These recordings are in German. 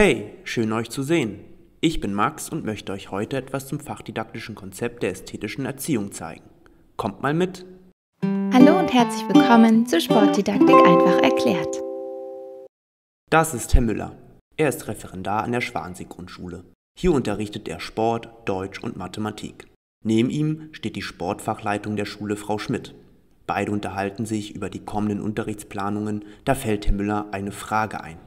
Hey, schön euch zu sehen. Ich bin Max und möchte euch heute etwas zum fachdidaktischen Konzept der ästhetischen Erziehung zeigen. Kommt mal mit! Hallo und herzlich willkommen zu Sportdidaktik einfach erklärt. Das ist Herr Müller. Er ist Referendar an der Schwansee Grundschule. Hier unterrichtet er Sport, Deutsch und Mathematik. Neben ihm steht die Sportfachleitung der Schule Frau Schmidt. Beide unterhalten sich über die kommenden Unterrichtsplanungen, da fällt Herr Müller eine Frage ein.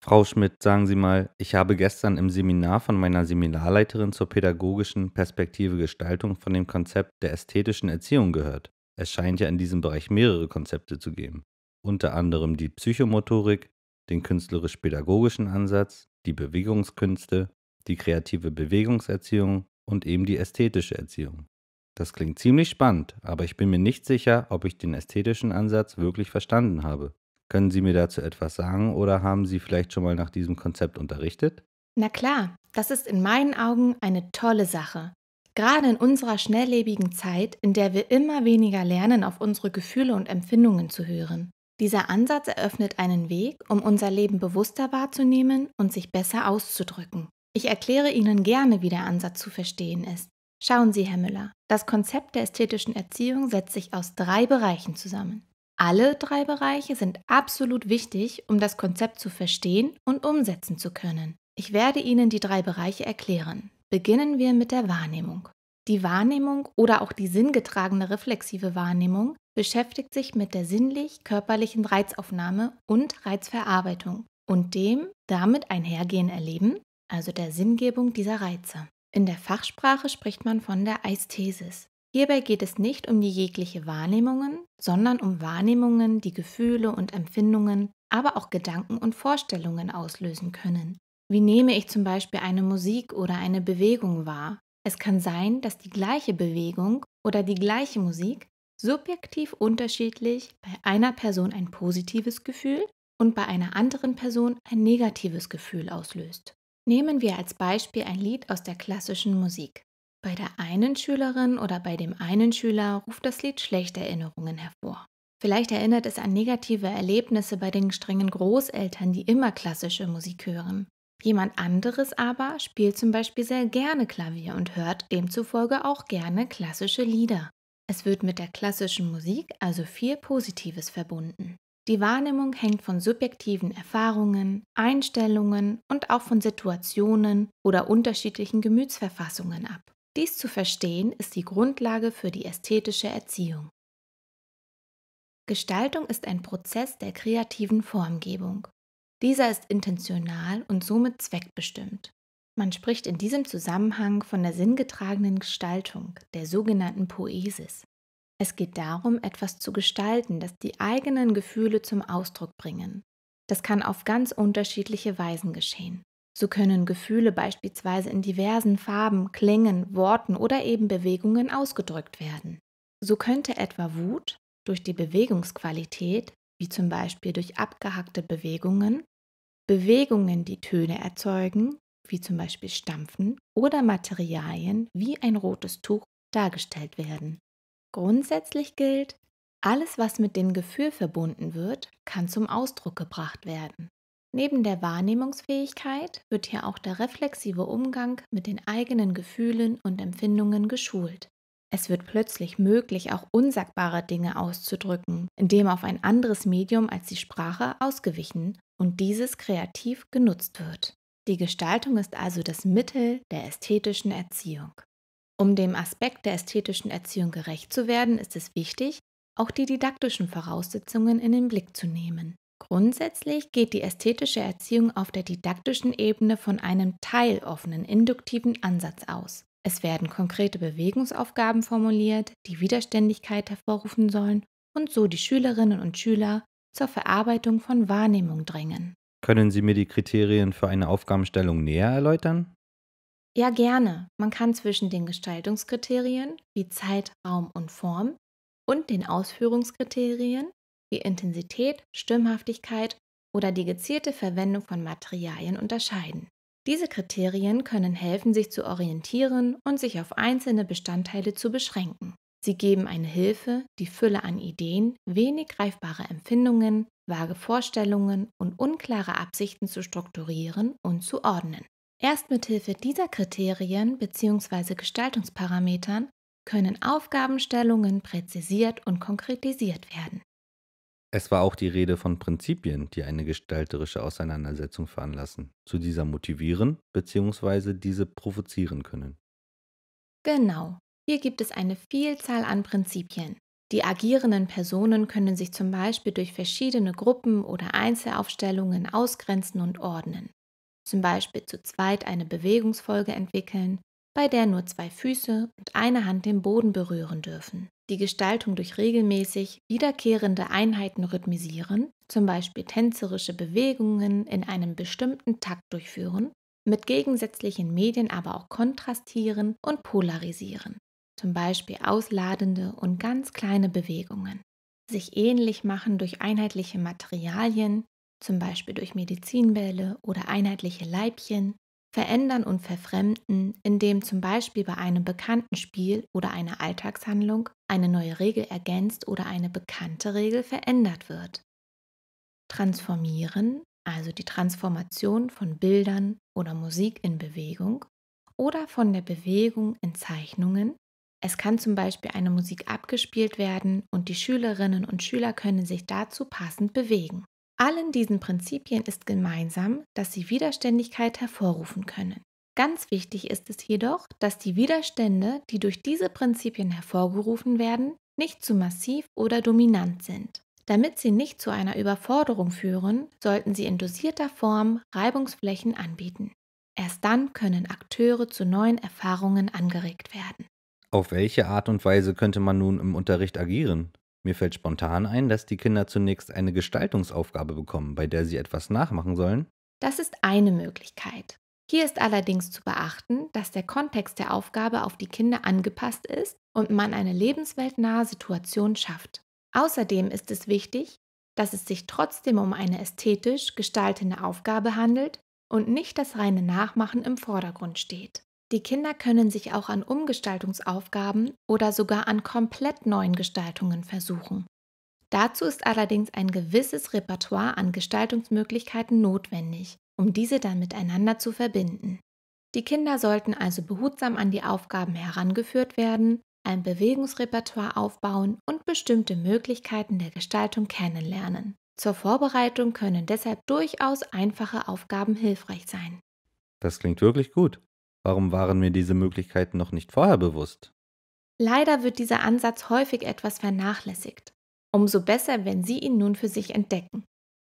Frau Schmidt, sagen Sie mal, ich habe gestern im Seminar von meiner Seminarleiterin zur pädagogischen Perspektive Gestaltung von dem Konzept der ästhetischen Erziehung gehört. Es scheint ja in diesem Bereich mehrere Konzepte zu geben, unter anderem die Psychomotorik, den künstlerisch-pädagogischen Ansatz, die Bewegungskünste, die kreative Bewegungserziehung und eben die ästhetische Erziehung. Das klingt ziemlich spannend, aber ich bin mir nicht sicher, ob ich den ästhetischen Ansatz wirklich verstanden habe. Können Sie mir dazu etwas sagen oder haben Sie vielleicht schon mal nach diesem Konzept unterrichtet? Na klar, das ist in meinen Augen eine tolle Sache. Gerade in unserer schnelllebigen Zeit, in der wir immer weniger lernen, auf unsere Gefühle und Empfindungen zu hören. Dieser Ansatz eröffnet einen Weg, um unser Leben bewusster wahrzunehmen und sich besser auszudrücken. Ich erkläre Ihnen gerne, wie der Ansatz zu verstehen ist. Schauen Sie, Herr Müller, das Konzept der ästhetischen Erziehung setzt sich aus drei Bereichen zusammen. Alle drei Bereiche sind absolut wichtig, um das Konzept zu verstehen und umsetzen zu können. Ich werde Ihnen die drei Bereiche erklären. Beginnen wir mit der Wahrnehmung. Die Wahrnehmung oder auch die sinngetragene reflexive Wahrnehmung beschäftigt sich mit der sinnlich-körperlichen Reizaufnahme und Reizverarbeitung und dem damit einhergehenden Erleben, also der Sinngebung dieser Reize. In der Fachsprache spricht man von der Eisthesis. Hierbei geht es nicht um die jegliche Wahrnehmungen, sondern um Wahrnehmungen, die Gefühle und Empfindungen, aber auch Gedanken und Vorstellungen auslösen können. Wie nehme ich zum Beispiel eine Musik oder eine Bewegung wahr? Es kann sein, dass die gleiche Bewegung oder die gleiche Musik subjektiv unterschiedlich bei einer Person ein positives Gefühl und bei einer anderen Person ein negatives Gefühl auslöst. Nehmen wir als Beispiel ein Lied aus der klassischen Musik. Bei der einen Schülerin oder bei dem einen Schüler ruft das Lied schlechte Erinnerungen hervor. Vielleicht erinnert es an negative Erlebnisse bei den strengen Großeltern, die immer klassische Musik hören. Jemand anderes aber spielt zum Beispiel sehr gerne Klavier und hört demzufolge auch gerne klassische Lieder. Es wird mit der klassischen Musik also viel Positives verbunden. Die Wahrnehmung hängt von subjektiven Erfahrungen, Einstellungen und auch von Situationen oder unterschiedlichen Gemütsverfassungen ab. Dies zu verstehen ist die Grundlage für die ästhetische Erziehung. Gestaltung ist ein Prozess der kreativen Formgebung. Dieser ist intentional und somit zweckbestimmt. Man spricht in diesem Zusammenhang von der sinngetragenen Gestaltung, der sogenannten Poesis. Es geht darum, etwas zu gestalten, das die eigenen Gefühle zum Ausdruck bringen. Das kann auf ganz unterschiedliche Weisen geschehen. So können Gefühle beispielsweise in diversen Farben, Klängen, Worten oder eben Bewegungen ausgedrückt werden. So könnte etwa Wut durch die Bewegungsqualität, wie zum Beispiel durch abgehackte Bewegungen, Bewegungen, die Töne erzeugen, wie zum Beispiel Stampfen oder Materialien wie ein rotes Tuch dargestellt werden. Grundsätzlich gilt, alles, was mit dem Gefühl verbunden wird, kann zum Ausdruck gebracht werden. Neben der Wahrnehmungsfähigkeit wird hier auch der reflexive Umgang mit den eigenen Gefühlen und Empfindungen geschult. Es wird plötzlich möglich, auch unsagbare Dinge auszudrücken, indem auf ein anderes Medium als die Sprache ausgewichen und dieses kreativ genutzt wird. Die Gestaltung ist also das Mittel der ästhetischen Erziehung. Um dem Aspekt der ästhetischen Erziehung gerecht zu werden, ist es wichtig, auch die didaktischen Voraussetzungen in den Blick zu nehmen. Grundsätzlich geht die ästhetische Erziehung auf der didaktischen Ebene von einem teiloffenen, induktiven Ansatz aus. Es werden konkrete Bewegungsaufgaben formuliert, die Widerständigkeit hervorrufen sollen und so die Schülerinnen und Schüler zur Verarbeitung von Wahrnehmung drängen. Können Sie mir die Kriterien für eine Aufgabenstellung näher erläutern? Ja, gerne. Man kann zwischen den Gestaltungskriterien wie Zeit, Raum und Form und den Ausführungskriterien wie Intensität, Stimmhaftigkeit oder die gezielte Verwendung von Materialien unterscheiden. Diese Kriterien können helfen, sich zu orientieren und sich auf einzelne Bestandteile zu beschränken. Sie geben eine Hilfe, die Fülle an Ideen, wenig greifbare Empfindungen, vage Vorstellungen und unklare Absichten zu strukturieren und zu ordnen. Erst mit Hilfe dieser Kriterien bzw. Gestaltungsparametern können Aufgabenstellungen präzisiert und konkretisiert werden. Es war auch die Rede von Prinzipien, die eine gestalterische Auseinandersetzung veranlassen, zu dieser motivieren bzw. diese provozieren können. Genau, hier gibt es eine Vielzahl an Prinzipien. Die agierenden Personen können sich zum Beispiel durch verschiedene Gruppen oder Einzelaufstellungen ausgrenzen und ordnen. Zum Beispiel zu zweit eine Bewegungsfolge entwickeln, bei der nur zwei Füße und eine Hand den Boden berühren dürfen die Gestaltung durch regelmäßig wiederkehrende Einheiten rhythmisieren, zum Beispiel tänzerische Bewegungen in einem bestimmten Takt durchführen, mit gegensätzlichen Medien aber auch kontrastieren und polarisieren, zum Beispiel ausladende und ganz kleine Bewegungen, sich ähnlich machen durch einheitliche Materialien, zum Beispiel durch Medizinbälle oder einheitliche Leibchen, verändern und verfremden, indem zum Beispiel bei einem bekannten Spiel oder einer Alltagshandlung eine neue Regel ergänzt oder eine bekannte Regel verändert wird. Transformieren, also die Transformation von Bildern oder Musik in Bewegung oder von der Bewegung in Zeichnungen. Es kann zum Beispiel eine Musik abgespielt werden und die Schülerinnen und Schüler können sich dazu passend bewegen. Allen diesen Prinzipien ist gemeinsam, dass sie Widerständigkeit hervorrufen können. Ganz wichtig ist es jedoch, dass die Widerstände, die durch diese Prinzipien hervorgerufen werden, nicht zu massiv oder dominant sind. Damit sie nicht zu einer Überforderung führen, sollten sie in dosierter Form Reibungsflächen anbieten. Erst dann können Akteure zu neuen Erfahrungen angeregt werden. Auf welche Art und Weise könnte man nun im Unterricht agieren? Mir fällt spontan ein, dass die Kinder zunächst eine Gestaltungsaufgabe bekommen, bei der sie etwas nachmachen sollen. Das ist eine Möglichkeit. Hier ist allerdings zu beachten, dass der Kontext der Aufgabe auf die Kinder angepasst ist und man eine lebensweltnahe Situation schafft. Außerdem ist es wichtig, dass es sich trotzdem um eine ästhetisch gestaltende Aufgabe handelt und nicht das reine Nachmachen im Vordergrund steht. Die Kinder können sich auch an Umgestaltungsaufgaben oder sogar an komplett neuen Gestaltungen versuchen. Dazu ist allerdings ein gewisses Repertoire an Gestaltungsmöglichkeiten notwendig, um diese dann miteinander zu verbinden. Die Kinder sollten also behutsam an die Aufgaben herangeführt werden, ein Bewegungsrepertoire aufbauen und bestimmte Möglichkeiten der Gestaltung kennenlernen. Zur Vorbereitung können deshalb durchaus einfache Aufgaben hilfreich sein. Das klingt wirklich gut. Warum waren mir diese Möglichkeiten noch nicht vorher bewusst? Leider wird dieser Ansatz häufig etwas vernachlässigt. Umso besser, wenn Sie ihn nun für sich entdecken.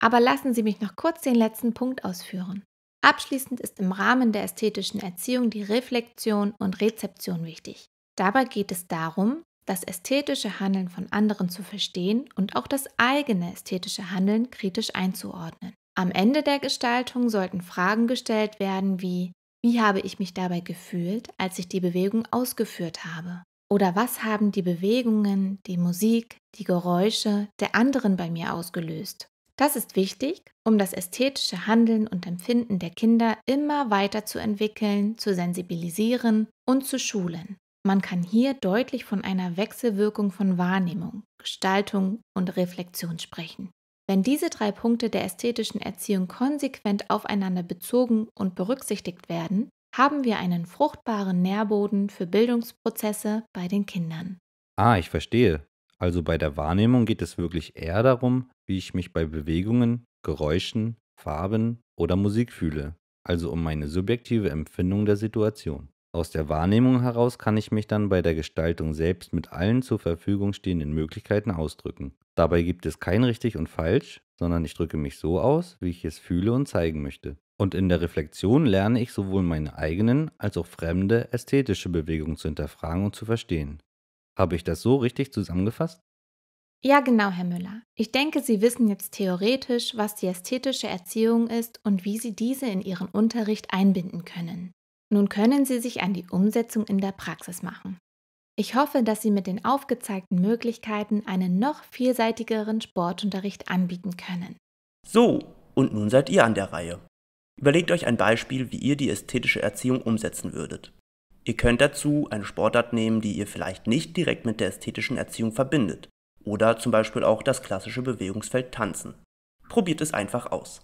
Aber lassen Sie mich noch kurz den letzten Punkt ausführen. Abschließend ist im Rahmen der ästhetischen Erziehung die Reflexion und Rezeption wichtig. Dabei geht es darum, das ästhetische Handeln von anderen zu verstehen und auch das eigene ästhetische Handeln kritisch einzuordnen. Am Ende der Gestaltung sollten Fragen gestellt werden wie wie habe ich mich dabei gefühlt, als ich die Bewegung ausgeführt habe? Oder was haben die Bewegungen, die Musik, die Geräusche der anderen bei mir ausgelöst? Das ist wichtig, um das ästhetische Handeln und Empfinden der Kinder immer weiter zu entwickeln, zu sensibilisieren und zu schulen. Man kann hier deutlich von einer Wechselwirkung von Wahrnehmung, Gestaltung und Reflexion sprechen. Wenn diese drei Punkte der ästhetischen Erziehung konsequent aufeinander bezogen und berücksichtigt werden, haben wir einen fruchtbaren Nährboden für Bildungsprozesse bei den Kindern. Ah, ich verstehe. Also bei der Wahrnehmung geht es wirklich eher darum, wie ich mich bei Bewegungen, Geräuschen, Farben oder Musik fühle, also um meine subjektive Empfindung der Situation. Aus der Wahrnehmung heraus kann ich mich dann bei der Gestaltung selbst mit allen zur Verfügung stehenden Möglichkeiten ausdrücken. Dabei gibt es kein richtig und falsch, sondern ich drücke mich so aus, wie ich es fühle und zeigen möchte. Und in der Reflexion lerne ich sowohl meine eigenen als auch fremde ästhetische Bewegungen zu hinterfragen und zu verstehen. Habe ich das so richtig zusammengefasst? Ja, genau, Herr Müller. Ich denke, Sie wissen jetzt theoretisch, was die ästhetische Erziehung ist und wie Sie diese in Ihren Unterricht einbinden können. Nun können Sie sich an die Umsetzung in der Praxis machen. Ich hoffe, dass Sie mit den aufgezeigten Möglichkeiten einen noch vielseitigeren Sportunterricht anbieten können. So, und nun seid ihr an der Reihe. Überlegt euch ein Beispiel, wie ihr die ästhetische Erziehung umsetzen würdet. Ihr könnt dazu eine Sportart nehmen, die ihr vielleicht nicht direkt mit der ästhetischen Erziehung verbindet. Oder zum Beispiel auch das klassische Bewegungsfeld tanzen. Probiert es einfach aus.